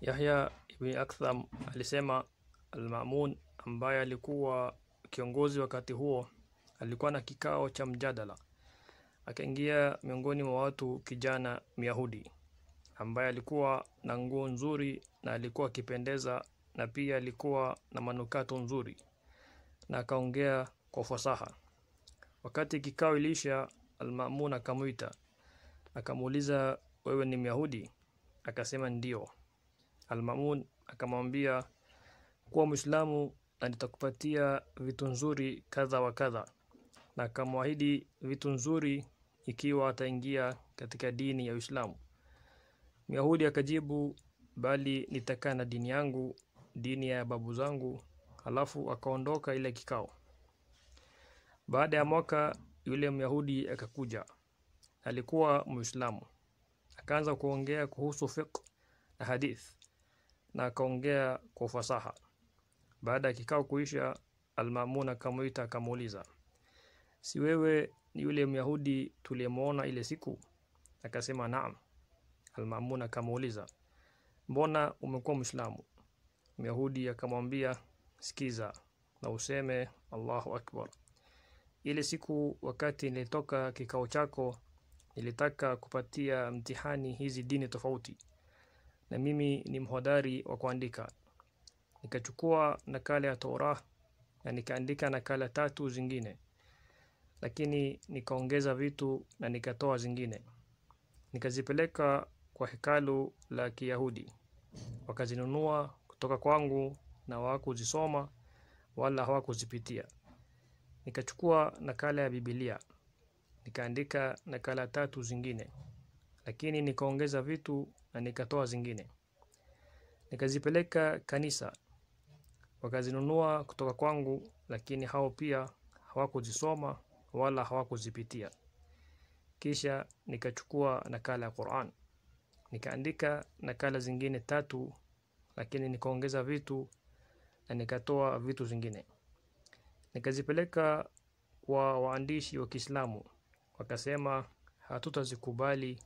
Yahya ibn Aktham alisema al-Ma'mun ambaye alikuwa kiongozi wakati huo alikuwa na kikao cha mjadala. Akaingia miongoni mwa watu kijana Myahudi ambaye alikuwa na nguo nzuri na alikuwa akipendeza na pia alikuwa na manukato nzuri na akaongea kwa fasaha. Wakati kikao ilisha, Al-Ma'mun akamwita akamuuliza, wewe ni Myahudi? Akasema ndio Almamun akamwambia kuwa Muislamu nitakupatia vitu nzuri kadha wa kadha, na akamwahidi vitu nzuri ikiwa ataingia katika dini ya Uislamu. Myahudi akajibu, bali nitakaa na dini yangu, dini ya babu zangu. Halafu akaondoka ile kikao. Baada ya mwaka, yule Myahudi akakuja, alikuwa Muislamu, akaanza kuongea kuhusu fiqh na hadithi na akaongea kwa ufasaha. Baada ya kikao kuisha, Almamuna akamuita akamuuliza, si wewe ni yule Myahudi tuliyemwona ile siku? Akasema naam. Almamun akamuuliza, mbona umekuwa Mwislamu? Myahudi akamwambia, sikiza na useme Allahu akbar. Ile siku wakati nilitoka kikao chako, nilitaka kupatia mtihani hizi dini tofauti na mimi ni mhodari wa kuandika. Nikachukua nakala ya Tora na nikaandika nakala tatu zingine, lakini nikaongeza vitu na nikatoa zingine, nikazipeleka kwa hekalu la Kiyahudi. Wakazinunua kutoka kwangu na hawakuzisoma wala hawakuzipitia. Nikachukua nakala ya Biblia nikaandika nakala tatu zingine lakini nikaongeza vitu na nikatoa zingine, nikazipeleka kanisa, wakazinunua kutoka kwangu, lakini hao pia hawakuzisoma wala hawakuzipitia. Kisha nikachukua nakala ya Qur'an nikaandika nakala zingine tatu, lakini nikaongeza vitu na nikatoa vitu zingine, nikazipeleka kwa waandishi wa Kiislamu, wakasema hatutazikubali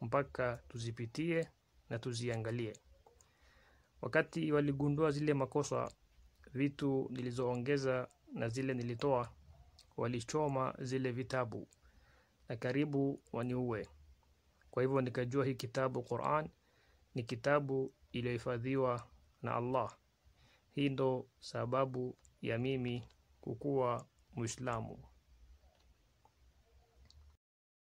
mpaka tuzipitie na tuziangalie. Wakati waligundua zile makosa, vitu nilizoongeza na zile nilitoa, walichoma zile vitabu na karibu waniue. Kwa hivyo nikajua hii kitabu Qur'an ni kitabu iliyohifadhiwa na Allah. Hii ndo sababu ya mimi kukuwa Muislamu.